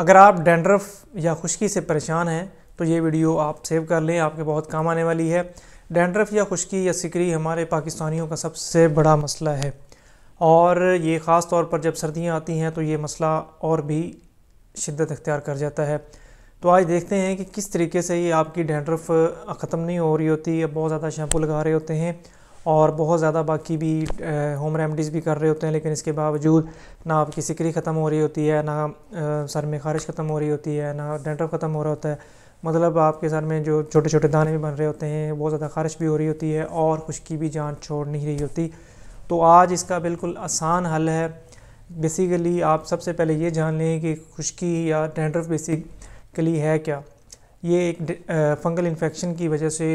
अगर आप डेंड्रफ या खुश्की से परेशान हैं तो ये वीडियो आप सेव कर लें आपके बहुत काम आने वाली है डेंड्रफ या खुश्की या सिकरी हमारे पाकिस्तानियों का सबसे बड़ा मसला है और ये ख़ास तौर पर जब सर्दियाँ आती हैं तो ये मसला और भी शिद्दत अख्तियार कर जाता है तो आज देखते हैं कि किस तरीके से ये आपकी डेंड्रफ ख़त्म नहीं हो रही होती या बहुत ज़्यादा शैम्पू लगा रहे होते हैं और बहुत ज़्यादा बाकी भी होम रेमडीज़ भी कर रहे होते हैं लेकिन इसके बावजूद ना आपकी सिकरी ख़त्म हो रही होती है ना सर में खारिश ख़त्म हो रही होती है ना डेंटर ख़त्म हो रहा होता है मतलब आपके सर में जो छोटे छोटे दाने भी बन रहे होते हैं बहुत ज़्यादा खारिश भी हो रही होती है और की भी जान छोड़ नहीं रही होती तो आज इसका बिल्कुल आसान हल है बेसिकली आप सबसे पहले ये जान लें कि खुश्की या डेंड्रफ बेसिकली है क्या ये एक फंगल इन्फेक्शन की वजह से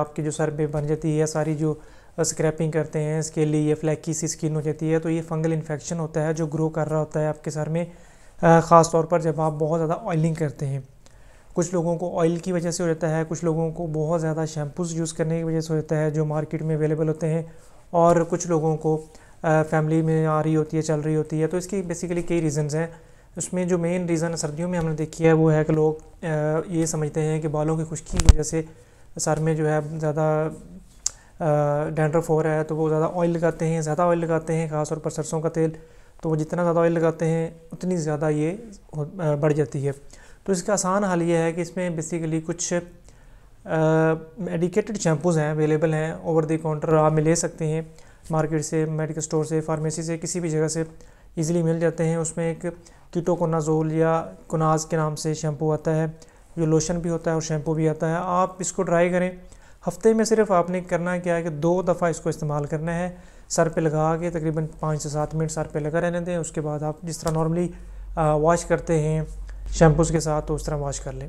आपके जो सर पे बन जाती है सारी जो स्क्रैपिंग करते हैं इसके लिए ये फ्लैकी सी स्किन हो जाती है तो ये फंगल इन्फेक्शन होता है जो ग्रो कर रहा होता है आपके सर में ख़ास तौर पर जब आप बहुत ज़्यादा ऑयलिंग करते हैं कुछ लोगों को ऑयल की वजह से हो जाता है कुछ लोगों को बहुत ज़्यादा शैम्पूस यूज़ करने की वजह से हो जाता है जो मार्केट में अवेलेबल होते हैं और कुछ लोगों को फैमिली में आ रही होती है चल रही होती है तो इसकी बेसिकली कई रीज़न्स हैं उसमें जो मेन रीज़न सर्दियों में हमने देखी है वो है कि लोग ये समझते हैं कि बालों की खुश्की की वजह से सर में जो है ज़्यादा डेंड्रफ हो रहा है तो वो ज़्यादा ऑयल लगाते हैं ज़्यादा ऑयल लगाते हैं ख़ासतौर पर सरसों का तेल तो वो जितना ज़्यादा ऑयल लगाते हैं उतनी ज़्यादा ये बढ़ जाती है तो इसका आसान हल ये है कि इसमें बेसिकली कुछ मेडिकेटेड शैम्पूज़ हैं अवेलेबल हैं ओवर दी काउंटर आप ले सकते हैं मार्केट से मेडिकल स्टोर से फार्मेसी से किसी भी जगह से ईज़िली मिल जाते हैं उसमें एक कीटोकोनाजोल या कोनाज के नाम से शैम्पू आता है जो लोशन भी होता है और शैम्पू भी आता है आप इसको ट्राई करें हफ्ते में सिर्फ आपने करना क्या है कि दो दफ़ा इसको इस्तेमाल करना है सर पे लगा के तकरीबन पाँच से सात मिनट सर पे लगा रहने दें उसके बाद आप जिस तरह नॉर्मली वॉश करते हैं शैम्पूस के साथ तो उस तरह वॉश कर लें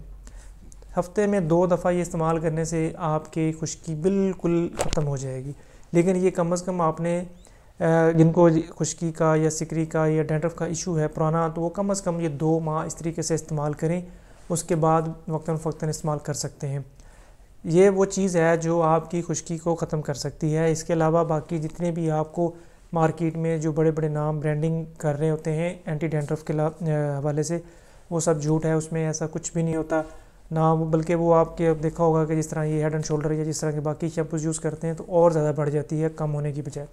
हफ्ते में दो दफ़ा ये इस्तेमाल करने से आपकी खुश्की बिल्कुल ख़त्म हो जाएगी लेकिन ये कम अज़ कम आपने जिनको खुश्की का या सिकरी का या डेंड्रफ का इशू है पुराना तो वो कम अज़ कम ये दो माह इस तरीके से इस्तेमाल करें उसके बाद वक्ता फ़क्ता इस्तेमाल कर सकते हैं ये वो चीज़ है जो आपकी खुश्की को ख़त्म कर सकती है इसके अलावा बाकी जितने भी आपको मार्केट में जो बड़े बड़े नाम ब्रांडिंग कर रहे होते हैं एंटी डेंड्रफ के हवाले से वो सब झूठ है उसमें ऐसा कुछ भी नहीं होता ना बल्कि वो आपके अब देखा होगा कि जिस तरह ये हेड एंड शोल्डर या जिस तरह के बाकी शैम्पूज यूज़ करते हैं तो और ज़्यादा बढ़ जाती है कम होने की बजाय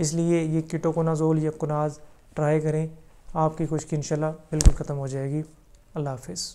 इसलिए ये किटोकोनाजोल या कुनाज ट्राई करें आपकी खुश्की इन बिल्कुल ख़त्म हो जाएगी अल्लाह हाफिज़